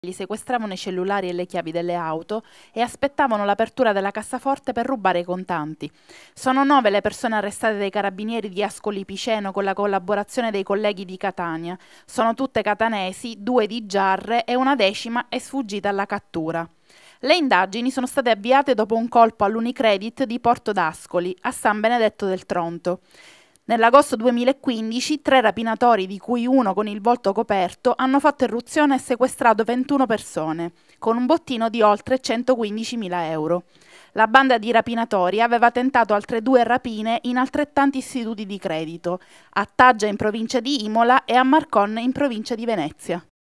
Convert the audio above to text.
Gli sequestravano i cellulari e le chiavi delle auto e aspettavano l'apertura della cassaforte per rubare i contanti. Sono nove le persone arrestate dai carabinieri di Ascoli Piceno con la collaborazione dei colleghi di Catania. Sono tutte catanesi, due di Giarre e una decima è sfuggita alla cattura. Le indagini sono state avviate dopo un colpo all'Unicredit di Porto d'Ascoli, a San Benedetto del Tronto. Nell'agosto 2015 tre rapinatori, di cui uno con il volto coperto, hanno fatto irruzione e sequestrato 21 persone, con un bottino di oltre 115.000 euro. La banda di rapinatori aveva tentato altre due rapine in altrettanti istituti di credito, a Taggia in provincia di Imola e a Marconne in provincia di Venezia.